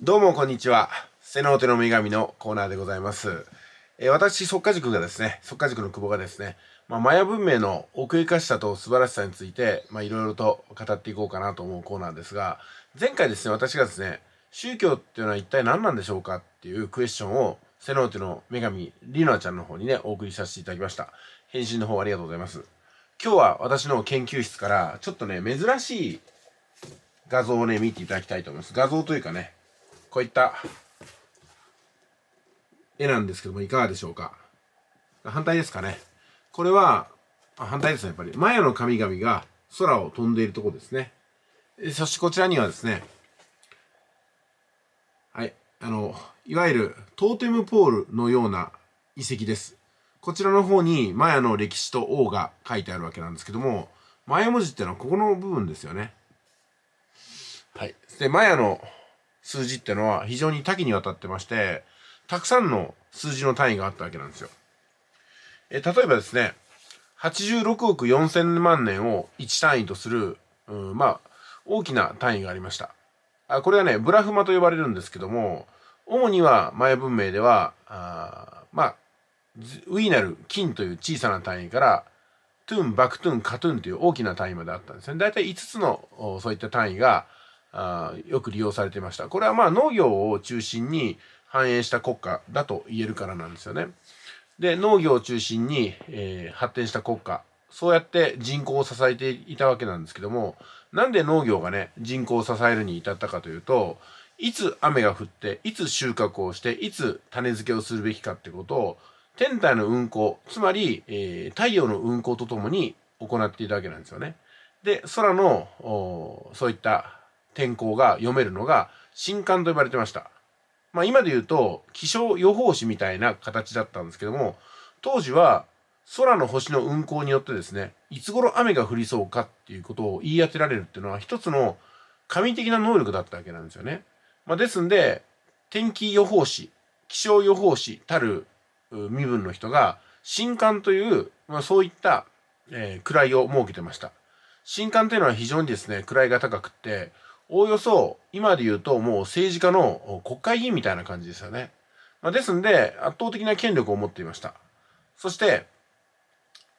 どうもこんにちは。瀬の手の女神のコーナーでございます。えー、私、即化塾がですね、即化塾の久保がですね、まあ、マヤ文明の奥ゆかしさと素晴らしさについて、まあ、いろいろと語っていこうかなと思うコーナーですが、前回ですね、私がですね、宗教っていうのは一体何なんでしょうかっていうクエスチョンを、瀬の手の女神、リノちゃんの方にね、お送りさせていただきました。返信の方ありがとうございます。今日は私の研究室から、ちょっとね、珍しい画像をね、見ていただきたいと思います。画像というかね、こういった絵なんですけどもいかがでしょうか反対ですかねこれは反対ですねやっぱりマヤの神々が空を飛んでいるとこですねそしてこちらにはですねはいあのいわゆるトーテムポールのような遺跡ですこちらの方にマヤの歴史と王が書いてあるわけなんですけどもマヤ文字っていうのはここの部分ですよねはいでマヤの数字っていうのは非常に多岐にわたってまして、たくさんの数字の単位があったわけなんですよ。え例えばですね、86億4千万年を1単位とする、うん、まあ、大きな単位がありました。あこれはね、ブラフマと呼ばれるんですけども、主には前文明では、あまあ、ウィーナル、金という小さな単位から、トゥン、バクトゥン、カトゥンという大きな単位まであったんですね。だいたい5つのそういった単位があよく利用されていました。これはまあ農業を中心に反映した国家だと言えるからなんですよね。で農業を中心に、えー、発展した国家そうやって人口を支えていたわけなんですけどもなんで農業がね人口を支えるに至ったかというといつ雨が降っていつ収穫をしていつ種付けをするべきかってことを天体の運行つまり、えー、太陽の運行とともに行っていたわけなんですよね。で空のそういった天候が読めるのが新刊と呼ばれてました。まあ、今で言うと気象予報士みたいな形だったんですけども当時は空の星の運行によってですねいつ頃雨が降りそうかっていうことを言い当てられるっていうのは一つの神的な能力だったわけなんですよね。まあ、ですんで天気予報士気象予報士たる身分の人が新刊という、まあ、そういった、えー、位を設けてました。新刊というのは非常にですね位が高くっておおよそ今で言うともう政治家の国会議員みたいな感じですよね。まあ、ですんで圧倒的な権力を持っていました。そして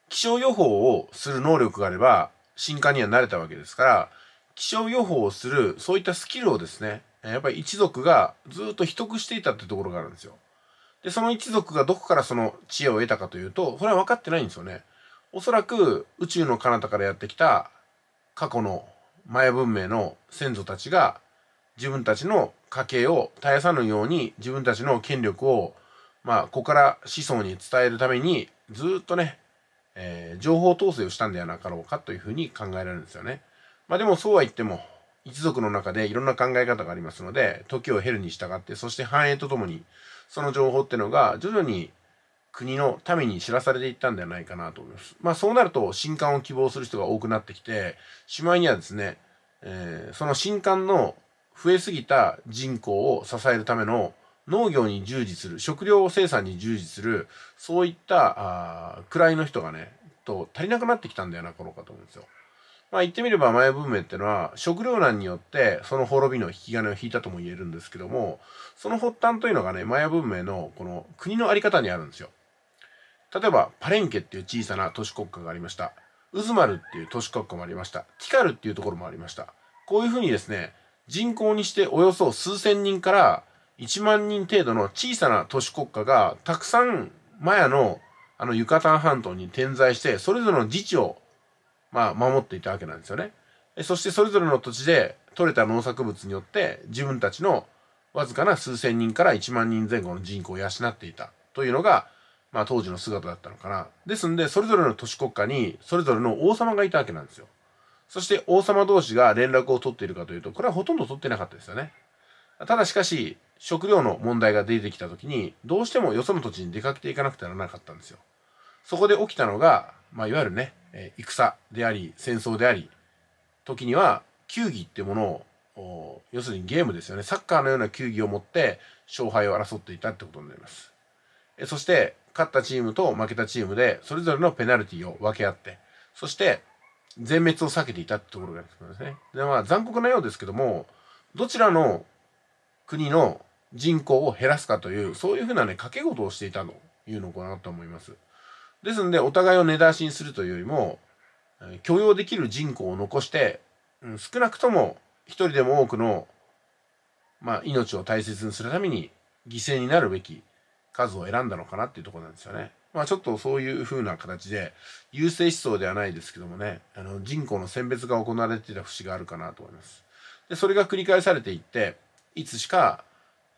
気象予報をする能力があれば進化には慣れたわけですから気象予報をするそういったスキルをですねやっぱり一族がずっと秘匿していたってところがあるんですよ。で、その一族がどこからその知恵を得たかというと、それは分かってないんですよね。おそらく宇宙の彼方からやってきた過去のマヤ文明の先祖たちが自分たちの家系を絶やさぬように自分たちの権力をまあここから子孫に伝えるためにずっとね、えー、情報統制をしたんではなかろうかというふうに考えられるんですよね。まあでもそうは言っても一族の中でいろんな考え方がありますので時を経るに従ってそして繁栄とともにその情報っていうのが徐々に国の民に知らされていったんではないかなと思います。まあそうなると新刊を希望する人が多くなってきてしまいにはですね、えー、その新刊の増えすぎた人口を支えるための農業に従事する食料生産に従事するそういった位の人がねと足りなくなってきたんだよなこのかと思うんですよ。まあ言ってみればマヤ文明ってのは食糧難によってその滅びの引き金を引いたとも言えるんですけどもその発端というのがねマヤ文明のこの国の在り方にあるんですよ。例えばパレンケっていう小さな都市国家がありましたウズマルっていう都市国家もありましたティカルっていうところもありましたこういうふうにですね人口にしておよそ数千人から1万人程度の小さな都市国家がたくさんマヤのあのユカタン半島に点在してそれぞれの自治をまあ守っていたわけなんですよねそしてそれぞれの土地で取れた農作物によって自分たちのわずかな数千人から1万人前後の人口を養っていたというのがまあ、当時の姿だったのかな。ですんで、それぞれの都市国家に、それぞれの王様がいたわけなんですよ。そして王様同士が連絡を取っているかというと、これはほとんど取ってなかったですよね。ただしかし、食料の問題が出てきた時に、どうしてもよその土地に出かけていかなくてはならなかったんですよ。そこで起きたのが、まあ、いわゆるね、え戦であり、戦争であり、時には、球技ってものを、要するにゲームですよね。サッカーのような球技を持って、勝敗を争っていたってことになります。そして勝ったチームと負けたチームでそれぞれのペナルティを分け合ってそして全滅を避けていたってところがあですねで、まあ、残酷なようですけどもどちらの国の人口を減らすかというそういうふうなね掛け事をしていたというのかなと思いますですのでお互いを根出しにするというよりも許容できる人口を残して少なくとも一人でも多くの、まあ、命を大切にするために犠牲になるべき数を選んだのかなっていうとこなんですよね。まあちょっとそういう風な形で、優勢思想ではないですけどもね、あの人口の選別が行われていた節があるかなと思います。で、それが繰り返されていって、いつしか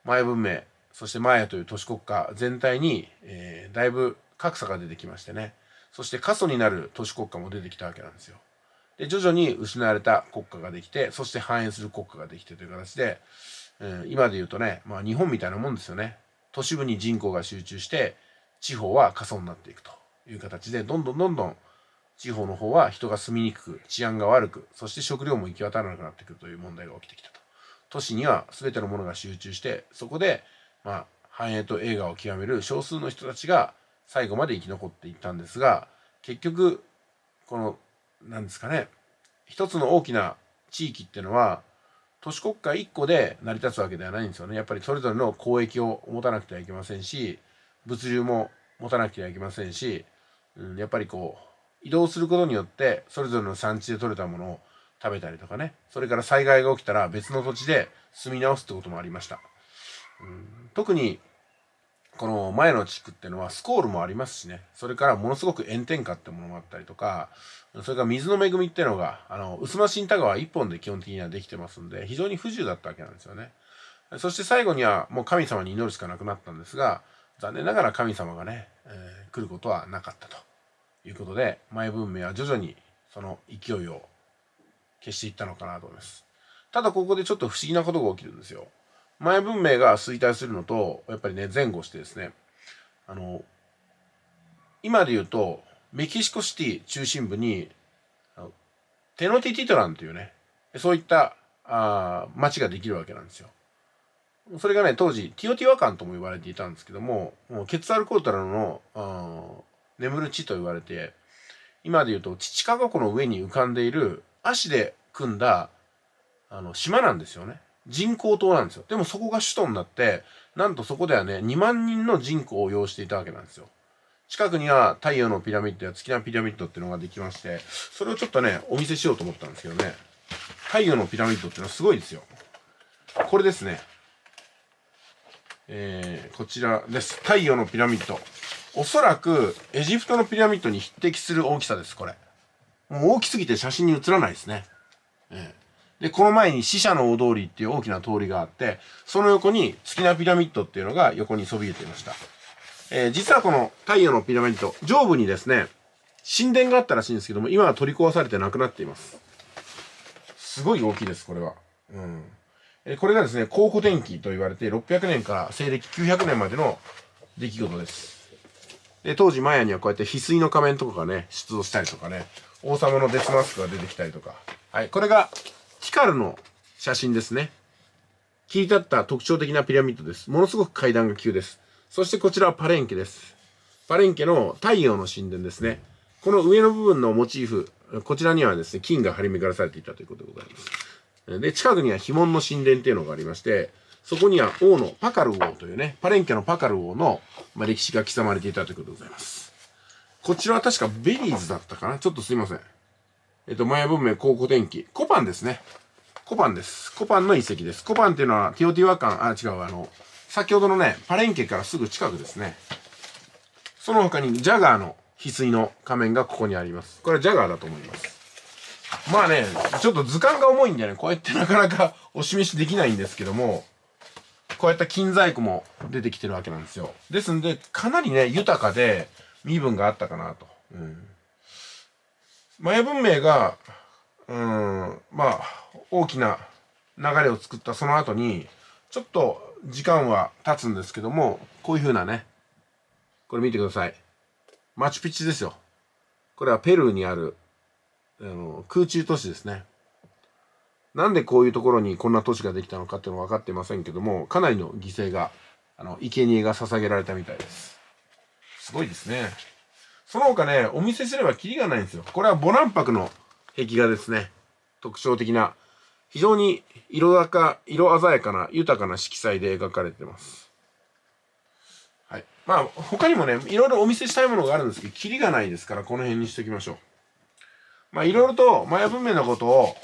マヤ文明、そしてマヤという都市国家全体に、えー、だいぶ格差が出てきましてね、そして過疎になる都市国家も出てきたわけなんですよ。で、徐々に失われた国家ができて、そして繁栄する国家ができてという形で、え今で言うとね、まあ日本みたいなもんですよね。都市部に人口が集中して地方は過疎になっていくという形でどんどんどんどん地方の方は人が住みにくく治安が悪くそして食料も行き渡らなくなってくるという問題が起きてきたと都市には全てのものが集中してそこでまあ繁栄と栄華を極める少数の人たちが最後まで生き残っていったんですが結局この何ですかね一つの大きな地域っていうのは都市国家1個で成り立つわけではないんですよね。やっぱりそれぞれの交易を持たなくてはいけませんし、物流も持たなくてはいけませんし、うん、やっぱりこう、移動することによって、それぞれの産地で取れたものを食べたりとかね、それから災害が起きたら別の土地で住み直すってこともありました。うん、特にこの前の地区っていうのはスコールもありますしね、それからものすごく炎天下ってものもあったりとか、それから水の恵みっていうのが、あの、薄間新田川一本で基本的にはできてますんで、非常に不自由だったわけなんですよね。そして最後にはもう神様に祈るしかなくなったんですが、残念ながら神様がね、えー、来ることはなかったということで、前文明は徐々にその勢いを消していったのかなと思います。ただここでちょっと不思議なことが起きるんですよ。前文明が衰退するのとやっぱりね前後してですねあの今で言うとメキシコシティ中心部にテノティティトランというねそういったあ町ができるわけなんですよ。それがね当時ティオティワカンとも言われていたんですけどももうケツアルコートラの眠る地と言われて今で言うとチチカゴ湖の上に浮かんでいる足で組んだあの島なんですよね。人工島なんですよ。でもそこが首都になって、なんとそこではね、2万人の人口を要していたわけなんですよ。近くには太陽のピラミッドや月のピラミッドっていうのができまして、それをちょっとね、お見せしようと思ったんですけどね。太陽のピラミッドっていうのはすごいですよ。これですね。えー、こちらです。太陽のピラミッド。おそらく、エジプトのピラミッドに匹敵する大きさです、これ。もう大きすぎて写真に写らないですね。えーで、この前に死者の大通りっていう大きな通りがあって、その横に月なピラミッドっていうのが横にそびえていました。えー、実はこの太陽のピラミッド、上部にですね、神殿があったらしいんですけども、今は取り壊されてなくなっています。すごい大きいです、これは。うん。えー、これがですね、考古天気と言われて、600年から西暦900年までの出来事です。で、当時マヤにはこうやって翡翠の仮面とかがね、出土したりとかね、王様のデスマスクが出てきたりとか。はい、これがヒカルの写真ですね。切り立った特徴的なピラミッドです。ものすごく階段が急です。そしてこちらはパレンケです。パレンケの太陽の神殿ですね。この上の部分のモチーフ、こちらにはですね、金が張り巡らされていたということでございます。で、近くには碑文の神殿っていうのがありまして、そこには王のパカル王というね、パレンケのパカル王の、ま歴史が刻まれていたということでございます。こちらは確かベリーズだったかなちょっとすいません。えっと、マヤ文明高古天気。コパンですね。コパンです。コパンの遺跡です。コパンっていうのは、ティオティワカン、あ、違う、あの、先ほどのね、パレンケからすぐ近くですね。その他に、ジャガーの翡翠の仮面がここにあります。これはジャガーだと思います。まあね、ちょっと図鑑が重いんでね、こうやってなかなか お示しできないんですけども、こうやった金細工も出てきてるわけなんですよ。ですんで、かなりね、豊かで、身分があったかなと。うん。マヤ文明が、うん、まあ、大きな流れを作ったその後にちょっと時間は経つんですけどもこういう風なねこれ見てくださいマチュピチュですよこれはペルーにあるあの空中都市ですねなんでこういうところにこんな都市ができたのかっていうのは分かってませんけどもかなりの犠牲があの生贄が捧げられたみたいですすごいですねその他ねお見せすればキリがないんですよこれはボランパクの壁画ですね特徴的な非常に色高、色鮮やかな豊かな色彩で描かれてます。はい。まあ、他にもね、いろいろお見せしたいものがあるんですけど、キリがないですから、この辺にしておきましょう。まあ、いろいろと、マヤ文明のことを、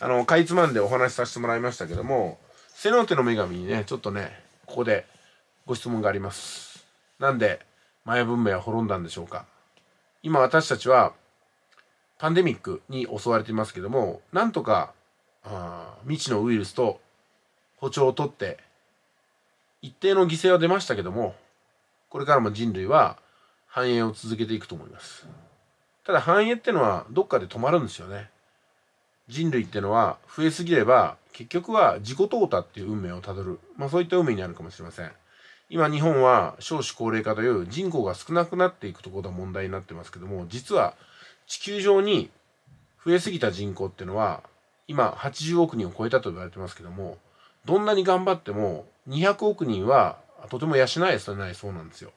あの、かいつまんでお話しさせてもらいましたけども、セノーテの女神にね、ちょっとね、ここでご質問があります。なんで、マヤ文明は滅んだんでしょうか今私たちは、パンデミックに襲われていますけども、なんとかあ未知のウイルスと歩調をとって一定の犠牲は出ましたけどもこれからも人類は繁栄を続けていくと思いますただ繁栄ってのはどっかで止まるんですよね人類ってのは増えすぎれば結局は自己淘汰っていう運命をたどる、まあ、そういった運命にあるかもしれません今日本は少子高齢化という人口が少なくなっていくところが問題になってますけども実は地球上に増えすぎた人口っていうのは今80億人を超えたと言われてますけどもどんなに頑張っても200億人はとても養えそれないそうなんですよ。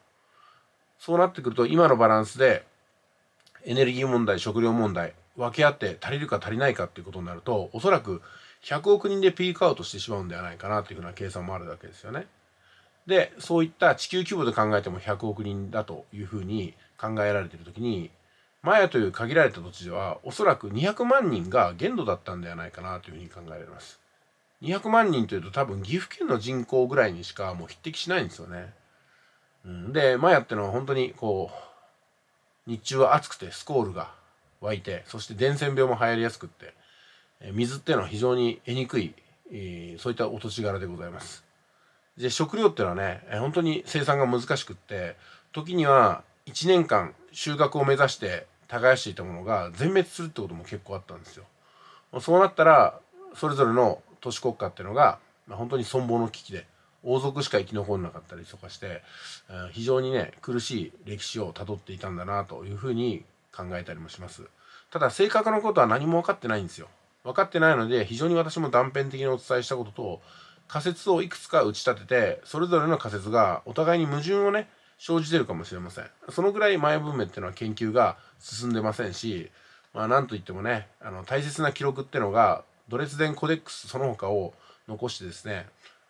そうなってくると今のバランスでエネルギー問題食料問題分け合って足りるか足りないかっていうことになるとおそらく100億人でピークアウトしてしまうんではないかなというふうな計算もあるわけですよね。でそういった地球規模で考えても100億人だというふうに考えられている時にマヤという限られた土地ではおそらく200万人が限度だったんではないかなというふうに考えられます200万人というと多分岐阜県の人口ぐらいにしかもう匹敵しないんですよね、うん、でマヤってのは本当にこう日中は暑くてスコールが湧いてそして伝染病も流行りやすくって水っていうのは非常に得にくい、えー、そういったおし柄でございますで食料っていうのはね本当に生産が難しくって時には1年間収穫を目指して耕していたものが全滅するってことも結構あったんですよ。そうなったらそれぞれの都市国家っていうのが、ま本当に存亡の危機で王族しか生き残んなかったりとかして、非常にね苦しい歴史をたどっていたんだなというふうに考えたりもします。ただ正確なことは何も分かってないんですよ。分かってないので非常に私も断片的にお伝えしたことと仮説をいくつか打ち立ててそれぞれの仮説がお互いに矛盾をね生じてるかもしれませんそのぐらいマヤ文明っていうのは研究が進んでませんしまあなんといってもねあの大切な記録っていうのがドレスデンコデックスその他を残してですね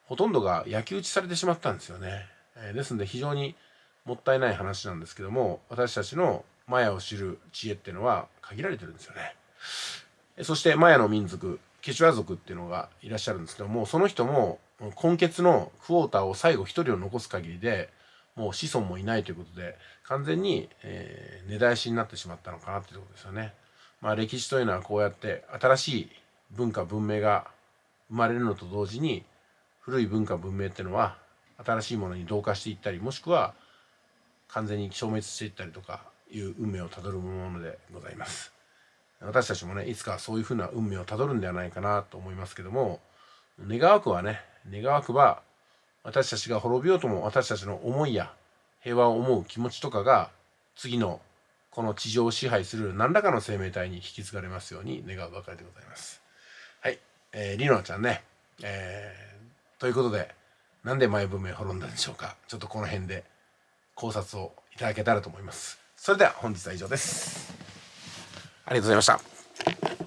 ほとんどが焼き打ちされてしまったんですよね、えー、ですので非常にもったいない話なんですけども私たちのマヤを知る知恵っていうのは限られてるんですよねそしてマヤの民族ケチュア族っていうのがいらっしゃるんですけどもその人も根血のクォーターを最後1人を残す限りでもう子孫もいないということで完全に、えー、根絶やしになってしまったのかなっていうとこですよね。まあ、歴史というのはこうやって新しい文化文明が生まれるのと同時に古い文化文明っていうのは新しいものに同化していったりもしくは完全に消滅していったりとかいう運命をたどるものでございます。私たちもねいつかそういうふうな運命をたどるんではないかなと思いますけども願わくはね願わくば私たちが滅びようとも私たちの思いや平和を思う気持ちとかが次のこの地上を支配する何らかの生命体に引き継がれますように願うばかりでございます。はい、えー、りのちゃんね、えー、ということでなんで前文明滅んだんでしょうかちょっとこの辺で考察をいただけたらと思います。それでは本日は以上です。ありがとうございました。